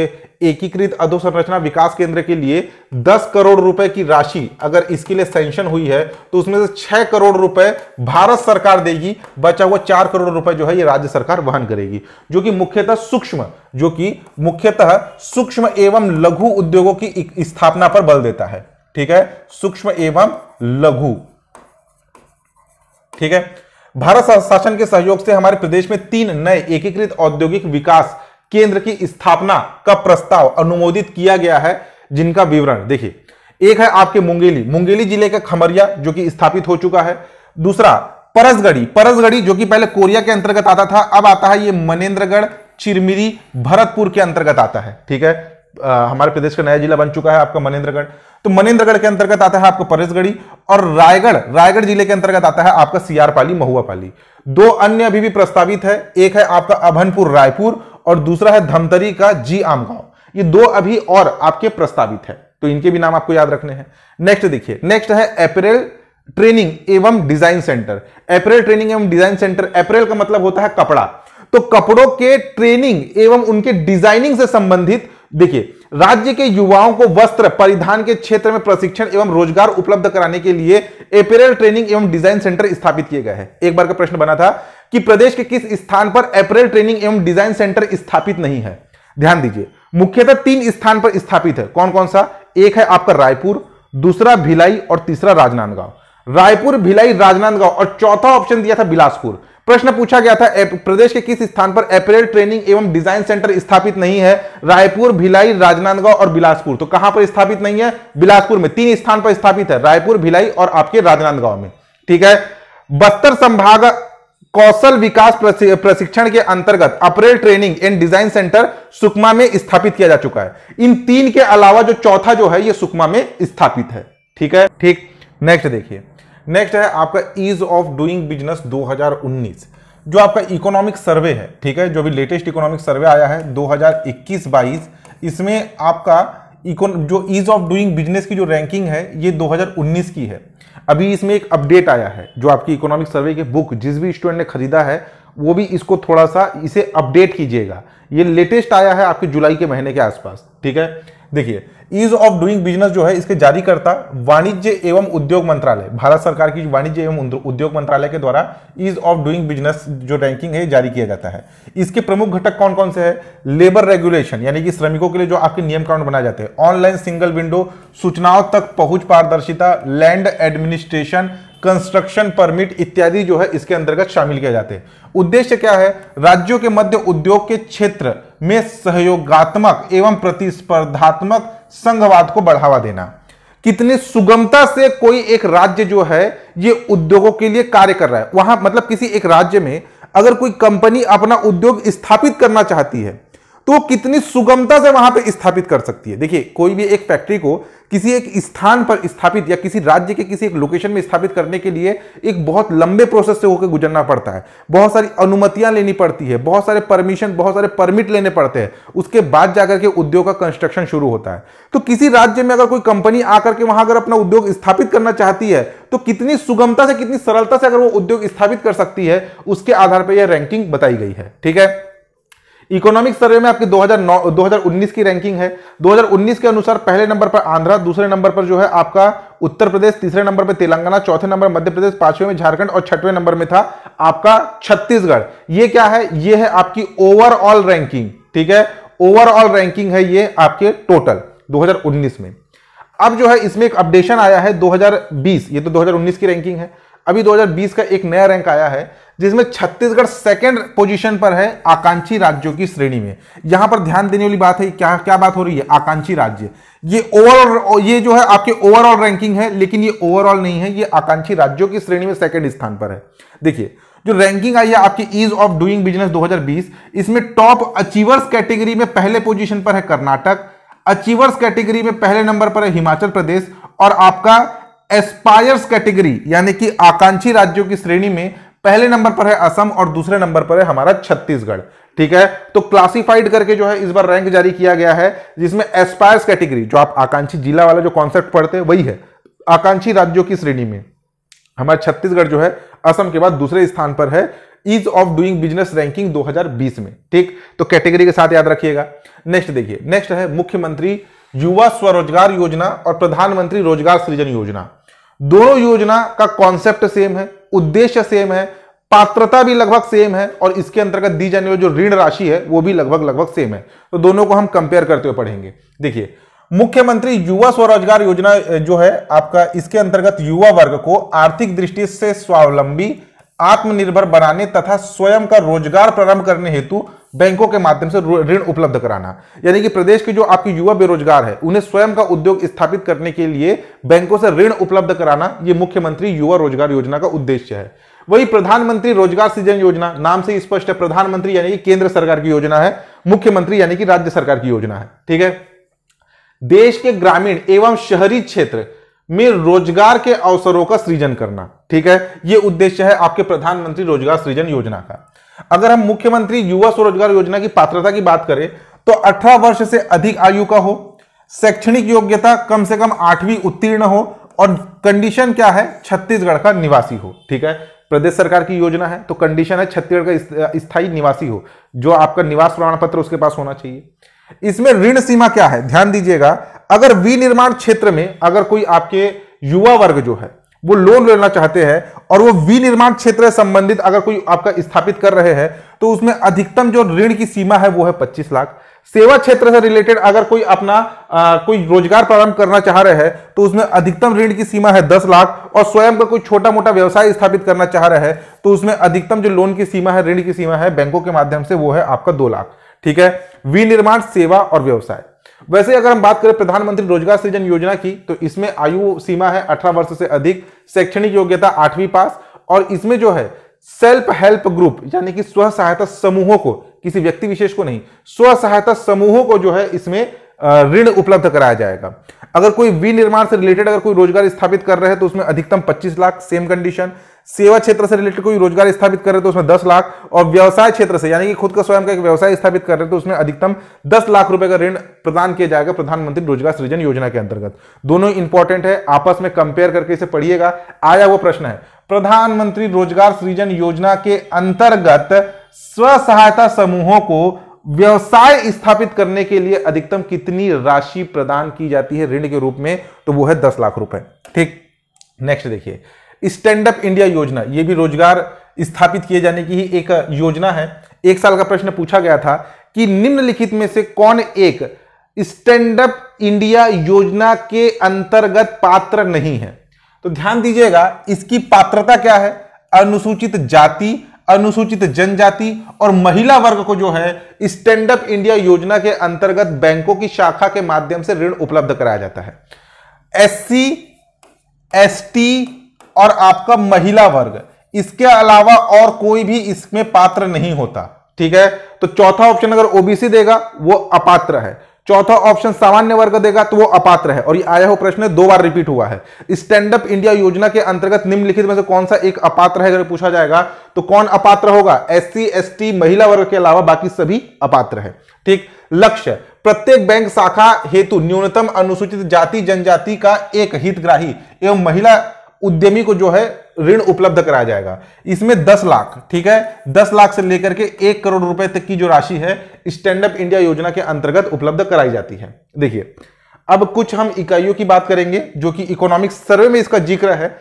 एकीकृत अधोसंरचना विकास केंद्र के लिए 10 करोड़ रुपए की राशि अगर इसके लिए सेंशन हुई है तो उसमें से 6 करोड़ रुपए भारत सरकार देगी बचा हुआ 4 करोड़ रुपए जो है ये राज्य सरकार वहन करेगी जो कि मुख्यतः सूक्ष्म जो कि मुख्यतः सूक्ष्म एवं लघु उद्योगों की स्थापना पर बल देता है ठीक है सूक्ष्म एवं लघु ठीक है भारत शासन के सहयोग से हमारे प्रदेश में तीन नए एकीकृत औद्योगिक विकास केंद्र की स्थापना का प्रस्ताव अनुमोदित किया गया है जिनका विवरण देखिए एक है आपके मुंगेली मुंगेली जिले का खमरिया जो कि स्थापित हो चुका है दूसरा परसगढ़ी परसगढ़ी जो कि पहले कोरिया के अंतर्गत आता था अब आता है ये मनेन्द्रगढ़ चिरमिरी भरतपुर के अंतर्गत आता है ठीक है हमारे प्रदेश का नया जिला बन चुका है आपका मनेन्द्रगढ़ तो मनेन्द्रगढ़ के अंतर्गत आता है आपका परेशगढ़ी और रायगढ़ रायगढ़ जिले के अंतर्गत आता है आपका सियारपाली महुआपाली दो अन्य अभी भी प्रस्तावित है एक है आपका अभनपुर रायपुर और दूसरा है धमतरी का जी आम गांव ये दो अभी और आपके प्रस्तावित है तो इनके भी नाम आपको याद रखने हैं नेक्स्ट देखिए नेक्स्ट है अप्रैल ट्रेनिंग एवं डिजाइन सेंटर अप्रैल ट्रेनिंग एवं डिजाइन सेंटर अप्रैल का मतलब होता है कपड़ा तो कपड़ों के ट्रेनिंग एवं उनके डिजाइनिंग से संबंधित देखिए राज्य के युवाओं को वस्त्र परिधान के क्षेत्र में प्रशिक्षण एवं रोजगार उपलब्ध कराने के लिए एपेरल ट्रेनिंग एवं डिजाइन सेंटर स्थापित किए गए हैं एक बार का प्रश्न बना था कि प्रदेश के किस स्थान पर एपेरल ट्रेनिंग एवं डिजाइन सेंटर स्थापित नहीं है ध्यान दीजिए मुख्यतः तीन स्थान पर स्थापित है कौन कौन सा एक है आपका रायपुर दूसरा भिलाई और तीसरा राजनांदगांव रायपुर भिलाई राजनांदगांव और चौथा ऑप्शन दिया था बिलासपुर प्रश्न पूछा गया था प्रदेश के किस स्थान पर अपरेल ट्रेनिंग एवं डिजाइन सेंटर स्थापित नहीं है रायपुर भिलाई राजनांदगांव और बिलासपुर तो कहां पर स्थापित नहीं है बिलासपुर में तीन स्थान पर स्थापित है रायपुर भिलाई और आपके राजनांदगांव में ठीक है बस्तर संभाग कौशल विकास प्रशिक्षण के अंतर्गत apparel training and design centre Sukma में स्थापित किया जा चुका है इन तीन के अलावा जो चौथा जो है ये सुकमा में स्थापित है ठीक है ठीक नेक्स्ट देखिए नेक्स्ट है आपका ईज ऑफ डूइंग बिजनेस 2019 जो आपका इकोनॉमिक सर्वे है ठीक है जो भी लेटेस्ट इकोनॉमिक सर्वे आया है 2021 हजार इसमें आपका जो ईज ऑफ डूइंग बिजनेस की जो रैंकिंग है ये 2019 की है अभी इसमें एक अपडेट आया है जो आपकी इकोनॉमिक सर्वे के बुक जिस भी स्टूडेंट ने खरीदा है वो भी इसको थोड़ा सा इसे अपडेट कीजिएगा ये लेटेस्ट आया है आपके जुलाई के महीने के आसपास ठीक है देखिए ईज ऑफ डूइंग बिजनेस जो है इसके जारीकर्ता वाणिज्य एवं उद्योग मंत्रालय भारत सरकार की वाणिज्य एवं उद्योग मंत्रालय के द्वारा ईज ऑफ डूइंग बिजनेस जो रैंकिंग है जारी किया जाता है इसके प्रमुख घटक कौन कौन से है लेबर रेगुलेशन यानी कि श्रमिकों के लिए जो आपके नियम कानून बनाए जाते हैं ऑनलाइन सिंगल विंडो सूचनाओं तक पहुंच पारदर्शिता लैंड एडमिनिस्ट्रेशन कंस्ट्रक्शन परमिट इत्यादि जो है इसके अंतर्गत शामिल किया जाते हैं उद्देश्य क्या है राज्यों के मध्य उद्योग के क्षेत्र में सहयोगात्मक एवं प्रतिस्पर्धात्मक संघवाद को बढ़ावा देना कितने सुगमता से कोई एक राज्य जो है ये उद्योगों के लिए कार्य कर रहा है वहां मतलब किसी एक राज्य में अगर कोई कंपनी अपना उद्योग स्थापित करना चाहती है तो कितनी सुगमता से वहां पे स्थापित कर सकती है देखिए कोई भी एक फैक्ट्री को किसी एक स्थान पर स्थापित या किसी राज्य के किसी एक लोकेशन में स्थापित करने के लिए एक बहुत लंबे प्रोसेस से होकर गुजरना पड़ता है बहुत सारी अनुमतियां लेनी पड़ती है बहुत सारे परमिशन बहुत सारे परमिट लेने पड़ते हैं उसके बाद जाकर के उद्योग का कंस्ट्रक्शन शुरू होता है तो किसी राज्य में अगर कोई कंपनी आकर के वहां अगर अपना उद्योग स्थापित करना चाहती है तो कितनी सुगमता से कितनी सरलता से अगर वो उद्योग स्थापित कर सकती है उसके आधार पर यह रैंकिंग बताई गई है ठीक है इकोनॉमिक सर्वे में आपकी 2009 2019 की रैंकिंग है 2019 के अनुसार पहले नंबर पर आंध्रा दूसरे नंबर पर जो है आपका उत्तर प्रदेश तीसरे नंबर पर तेलंगाना चौथे नंबर मध्य प्रदेश पांचवें में झारखंड और छठवें नंबर में था आपका छत्तीसगढ़ ये क्या है ये है आपकी ओवरऑल रैंकिंग ठीक है ओवरऑल रैंकिंग है ये आपके टोटल 2019 में अब जो है इसमें एक अपडेशन आया है 2020 ये तो 2019 की रैंकिंग है अभी 2020 का एक नया रैंक आया है जिसमें छत्तीसगढ़ सेकंड पोजीशन पर है आकांक्षी राज्यों की श्रेणी में यहां पर ध्यान देने वाली बात है क्या क्या बात हो रही है आकांक्षी राज्य ये ओवरऑल ये जो है आपके ओवरऑल रैंकिंग है लेकिन ये ओवरऑल नहीं है ये आकांक्षी राज्यों की श्रेणी में सेकेंड स्थान पर है देखिए जो रैंकिंग आई है आपकी ईज ऑफ डूइंग बिजनेस 2020 इसमें टॉप अचीवर्स कैटेगरी में पहले पोजीशन पर है कर्नाटक अचीवर्स कैटेगरी में पहले नंबर पर है हिमाचल प्रदेश और आपका एस्पायर्स कैटेगरी यानी कि आकांक्षी राज्यों की श्रेणी में पहले नंबर पर है असम और दूसरे नंबर पर है हमारा छत्तीसगढ़ ठीक है तो क्लासिफाइड करके जो है इस बार रैंक जारी किया गया है जिसमें एस्पायर्स कैटेगरी जो आप आकांक्षी जिला वाला जो कॉन्सेप्ट पढ़ते हैं वही है आकांक्षी राज्यों की श्रेणी में हमारा छत्तीसगढ़ जो है असम के बाद दूसरे स्थान पर है ease of doing business ranking 2020 में ठीक तो कैटेगरी के साथ याद रखिएगा नेक्स्ट देखिए नेक्स्ट है मुख्यमंत्री युवा स्वरोजगार योजना और प्रधानमंत्री रोजगार सृजन योजना दोनों योजना का कॉन्सेप्ट सेम है उद्देश्य सेम है पात्रता भी लगभग सेम है और इसके अंतर्गत दी जाने वाली जो ऋण राशि है वो भी लगभग लगभग सेम है तो दोनों को हम कंपेयर करते हुए पढ़ेंगे देखिए मुख्यमंत्री युवा स्वरोजगार योजना जो है आपका इसके अंतर्गत युवा वर्ग को आर्थिक दृष्टि से स्वावलंबी आत्मनिर्भर बनाने तथा स्वयं का रोजगार प्रारंभ करने हेतु बैंकों के माध्यम से ऋण उपलब्ध कराना यानी कि प्रदेश के जो आपके युवा बेरोजगार है उन्हें स्वयं का उद्योग स्थापित करने के लिए बैंकों से ऋण उपलब्ध कराना यह मुख्यमंत्री युवा रोजगार योजना का उद्देश्य है वही प्रधानमंत्री रोजगार सृजन योजना नाम से स्पष्ट है प्रधानमंत्री यानी कि केंद्र सरकार की योजना है मुख्यमंत्री यानी कि राज्य सरकार की योजना है ठीक है देश के ग्रामीण एवं शहरी क्षेत्र में रोजगार के अवसरों का सृजन करना ठीक है यह उद्देश्य है आपके प्रधानमंत्री रोजगार सृजन योजना का अगर हम मुख्यमंत्री युवा स्वरोजगार योजना की पात्रता की बात करें तो 18 वर्ष से अधिक आयु का हो शैक्षणिक योग्यता कम से कम आठवीं उत्तीर्ण हो और कंडीशन क्या है छत्तीसगढ़ का निवासी हो ठीक है प्रदेश सरकार की योजना है तो कंडीशन है छत्तीसगढ़ का स्थायी निवासी हो जो आपका निवास प्रमाण पत्र उसके पास होना चाहिए इसमें ऋण सीमा क्या है ध्यान दीजिएगा अगर विनिर्माण क्षेत्र में अगर कोई आपके युवा वर्ग जो है वो लोन लेना चाहते हैं और वो विनिर्माण क्षेत्र से संबंधित अगर कोई आपका स्थापित कर रहे हैं तो उसमें अधिकतम जो ऋण की सीमा है वो है 25 लाख सेवा क्षेत्र से रिलेटेड अगर कोई अपना आ, कोई रोजगार प्रारंभ करना चाह रहे हैं तो उसमें अधिकतम ऋण की सीमा है दस लाख और स्वयं का कोई छोटा मोटा व्यवसाय स्थापित करना चाह रहे हैं तो उसमें अधिकतम जो लोन की सीमा है ऋण की सीमा है बैंकों के माध्यम से वो है आपका दो लाख ठीक है विनिर्माण सेवा और व्यवसाय वैसे अगर हम बात करें प्रधानमंत्री रोजगार सृजन योजना की तो इसमें आयु सीमा है अठारह वर्ष से अधिक शैक्षणिक योग्यता आठवीं पास और इसमें जो है सेल्फ हेल्प ग्रुप यानी कि स्व सहायता समूहों को किसी व्यक्ति विशेष को नहीं स्व सहायता समूहों को जो है इसमें ऋण उपलब्ध कराया जाएगा अगर कोई विनिर्माण से रिलेटेड अगर कोई रोजगार स्थापित कर रहे हैं तो उसमें अधिकतम 25 लाख सेम कंडीशन सेवा क्षेत्र से रिलेटेड कोई रोजगार स्थापित कर रहे तो उसमें दस लाख और व्यवसाय क्षेत्र से यानी कि खुद का स्वयं का एक व्यवसाय स्थापित कर रहे तो उसमें अधिकतम दस लाख रुपए का ऋण प्रदान किया जाएगा प्रधानमंत्री रोजगार सृजन योजना के अंतर्गत दोनों इंपॉर्टेंट है आपस में कंपेयर करके इसे पढ़िएगा आया वो प्रश्न है प्रधानमंत्री रोजगार सृजन योजना के अंतर्गत स्व सहायता समूहों को व्यवसाय स्थापित करने के लिए अधिकतम कितनी राशि प्रदान की जाती है ऋण के रूप में तो वो है दस लाख रुपए ठीक नेक्स्ट देखिए स्टैंड अप इंडिया योजना ये भी रोजगार स्थापित किए जाने की ही एक योजना है एक साल का प्रश्न पूछा गया था कि निम्नलिखित में से कौन एक स्टैंड अप इंडिया योजना के अंतर्गत पात्र नहीं है तो ध्यान दीजिएगा इसकी पात्रता क्या है अनुसूचित जाति अनुसूचित जनजाति और महिला वर्ग को जो है स्टैंड अप इंडिया योजना के अंतर्गत बैंकों की शाखा के माध्यम से ऋण उपलब्ध कराया जाता है एससी एसटी और आपका महिला वर्ग इसके अलावा और कोई भी इसमें पात्र नहीं होता ठीक है तो चौथा ऑप्शन अगर ओबीसी देगा वो अपात्र है चौथा ऑप्शन सामान्य वर्ग देगा तो वो अपात्र है और ये आया हुआ प्रश्न दो बार रिपीट हुआ है स्टैंड अप इंडिया योजना के अंतर्गत निम्नलिखित में से कौन सा एक अपात्र है अगर पूछा जाएगा तो कौन अपात्र होगा एस सी महिला वर्ग के अलावा बाकी सभी अपात्र है ठीक लक्ष्य प्रत्येक बैंक शाखा हेतु न्यूनतम अनुसूचित जाति जनजाति का एक हितग्राही एवं महिला उद्यमी को जो है ऋण उपलब्ध कराया जाएगा इसमें 10 लाख ठीक है 10 लाख से लेकर के एक करोड़ रुपए तक की जो राशि है स्टैंड अप इंडिया योजना के अंतर्गत उपलब्ध कराई जाती है देखिए अब कुछ हम इकाइयों की बात करेंगे जो कि इकोनॉमिक सर्वे में इसका जिक्र है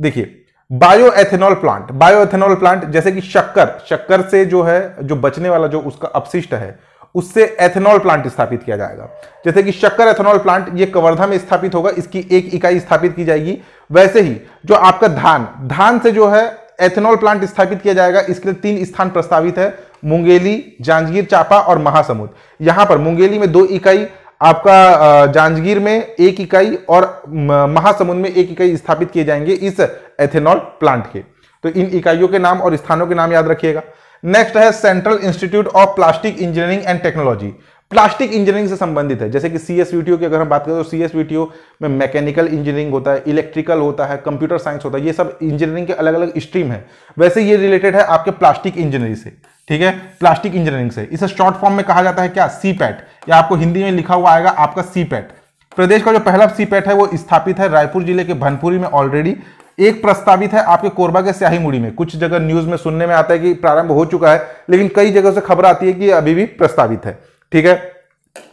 देखिए bio ethanol plant bio ethanol plant जैसे कि शक्कर शक्कर से जो है जो बचने वाला जो उसका अपशिष्ट है उससे एथेनॉल प्लांट स्थापित किया जाएगा जैसे कि शक्कर एथेनॉल प्लांट ये कवर्धा में स्थापित होगा इसकी एक इकाई स्थापित की जाएगी वैसे ही जो आपका धान धान से जो है एथेनॉल प्लांट स्थापित किया जाएगा इसके लिए तीन स्थान प्रस्तावित है मुंगेली जांजगीर चापा और महासमुंद यहां पर मुंगेली में दो इकाई आपका जांजगीर में एक इकाई और महासमुंद में एक इकाई स्थापित किए जाएंगे इस एथेनॉल प्लांट के तो इन इकाइयों के नाम और स्थानों के नाम याद रखिएगा नेक्स्ट है central institute of plastic engineering and technology plastic engineering से संबंधित है जैसे कि सी एस की अगर हम बात करें तो सी एस में मैकेनिकल इंजीनियरिंग होता है इलेक्ट्रिकल होता है कंप्यूटर साइंस होता है ये सब इंजीनियरिंग के अलग अलग स्ट्रीम है वैसे ये रिलेटेड है आपके प्लास्टिक इंजीनियरिंग से ठीक है प्लास्टिक इंजीनियरिंग से इसे शॉर्ट फॉर्म में कहा जाता है क्या सी पैट या आपको हिंदी में लिखा हुआ आएगा आपका सी पैट प्रदेश का जो पहला सी पैट है वो स्थापित है रायपुर जिले के भनपुरी में ऑलरेडी एक प्रस्तावित है आपके कोरबा के स्याही मुड़ी में कुछ जगह न्यूज में सुनने में आता है कि प्रारंभ हो चुका है लेकिन कई जगह से खबर आती है कि अभी भी प्रस्तावित है ठीक है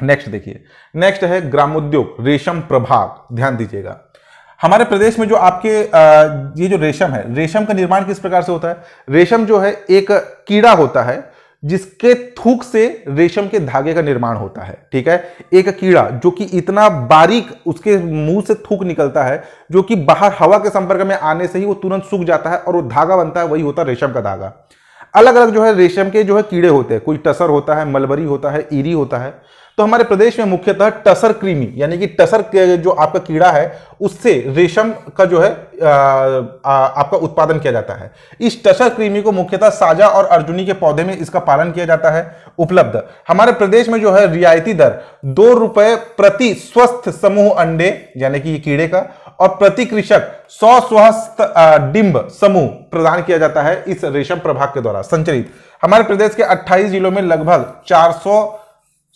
नेक्स्ट देखिए नेक्स्ट है ग्रामोद्योग रेशम प्रभाग ध्यान दीजिएगा हमारे प्रदेश में जो आपके ये जो रेशम है रेशम का निर्माण किस प्रकार से होता है रेशम जो है एक कीड़ा होता है जिसके थूक से रेशम के धागे का निर्माण होता है ठीक है एक कीड़ा जो कि इतना बारीक उसके मुंह से थूक निकलता है जो कि बाहर हवा के संपर्क में आने से ही वो तुरंत सूख जाता है और वो धागा बनता है वही होता है रेशम का धागा अलग अलग जो है रेशम के जो है कीड़े होते हैं कोई टसर होता है मलबरी होता है ईरी होता है तो हमारे प्रदेश में मुख्यतः टसर क्रीमी यानी कि टसर जो आपका कीड़ा है उससे रेशम का जो है आ, आ, आपका उत्पादन किया जाता है इस टसर क्रीमी को मुख्यतः साजा और अर्जुनी के पौधे में इसका पालन किया जाता है उपलब्ध हमारे प्रदेश में जो है रियायती दर दो रुपए प्रति स्वस्थ समूह अंडे यानी कि कीड़े का और प्रति कृषक सौ स्वस्थ डिम्ब समूह प्रदान किया जाता है इस रेशम प्रभाग के द्वारा संचरित हमारे प्रदेश के 28 जिलों में लगभग 400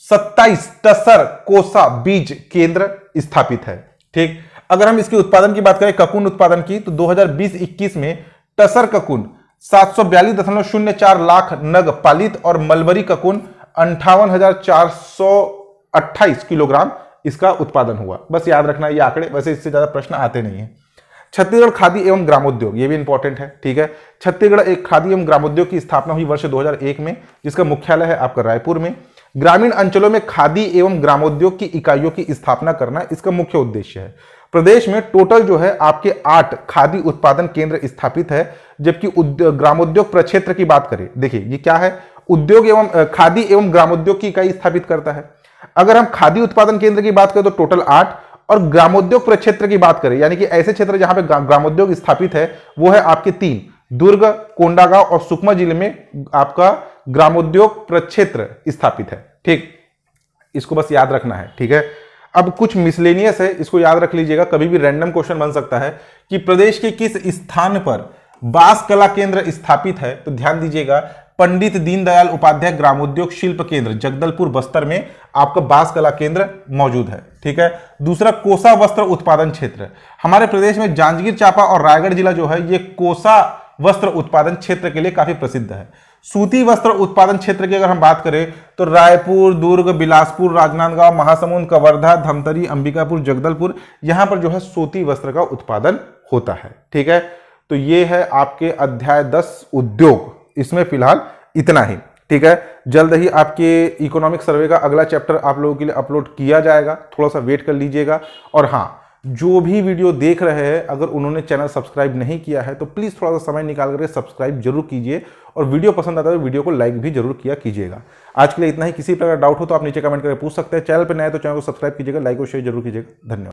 सत्ताईस टसर कोसा बीज केंद्र स्थापित है ठीक अगर हम इसके उत्पादन की बात करें ककुन उत्पादन की तो 2020-21 में टसर ककुन सात लाख नग पालित और मलबरी ककुन अंठावन किलोग्राम इसका उत्पादन हुआ बस याद रखना ये आंकड़े वैसे इससे ज्यादा प्रश्न आते नहीं है छत्तीसगढ़ खादी एवं ग्रामोद्योग ये भी इंपॉर्टेंट है ठीक है छत्तीसगढ़ एक खादी एवं ग्रामोद्योग की स्थापना हुई वर्ष 2001 में जिसका मुख्यालय है आपका रायपुर में ग्रामीण अंचलों में खादी एवं ग्रामोद्योग की इकाइयों की स्थापना करना इसका मुख्य उद्देश्य है प्रदेश में टोटल जो है आपके आठ खादी उत्पादन केंद्र स्थापित है जबकि ग्रामोद्योग प्रक्षेत्र की बात करें देखिए ये क्या है उद्योग एवं खादी एवं ग्रामोद्योग की इकाई स्थापित करता है अगर हम खादी उत्पादन केंद्र की बात करें तो टोटल आठ और ग्रामोद्योग प्रक्षेत्र की बात करें यानी कि ऐसे क्षेत्र जहां पे ग्रामोद्योग स्थापित है वो है आपके तीन दुर्ग कोंडागांव और सुकमा जिले में आपका ग्रामोद्योग प्रक्षेत्र स्थापित है ठीक इसको बस याद रखना है ठीक है अब कुछ मिसलेनियस है इसको याद रख लीजिएगा कभी भी रैंडम क्वेश्चन बन सकता है कि प्रदेश के किस स्थान पर बांस कला केंद्र स्थापित है तो ध्यान दीजिएगा पंडित दीनदयाल उपाध्याय ग्रामोद्योग शिल्प केंद्र जगदलपुर बस्तर में आपका बांस कला केंद्र मौजूद है ठीक है दूसरा कोसा वस्त्र उत्पादन क्षेत्र हमारे प्रदेश में जांजगीर चांपा और रायगढ़ जिला जो है ये कोसा वस्त्र उत्पादन क्षेत्र के लिए काफी प्रसिद्ध है सूती वस्त्र उत्पादन क्षेत्र की अगर हम बात करें तो रायपुर दुर्ग बिलासपुर राजनांदगांव महासमुंद कवर्धा धमतरी अंबिकापुर जगदलपुर यहां पर जो है सूती वस्त्र का उत्पादन होता है ठीक है तो ये है आपके अध्याय दस उद्योग इसमें फिलहाल इतना ही ठीक है जल्द ही आपके इकोनॉमिक सर्वे का अगला चैप्टर आप लोगों के लिए अपलोड किया जाएगा थोड़ा सा वेट कर लीजिएगा और हाँ जो भी वीडियो देख रहे हैं अगर उन्होंने चैनल सब्सक्राइब नहीं किया है तो प्लीज़ थोड़ा सा समय निकाल करके सब्सक्राइब जरूर कीजिए और वीडियो पसंद आता है तो वीडियो को लाइक भी जरूर किया कीजिएगा आज के लिए इतना ही किसी प्रकार डाउट हो तो आप नीचे कमेंट करके पूछ सकते हैं चैनल पर नए तो चैनल को सब्सक्राइब कीजिएगा लाइक और शेयर जरूर कीजिएगा धन्यवाद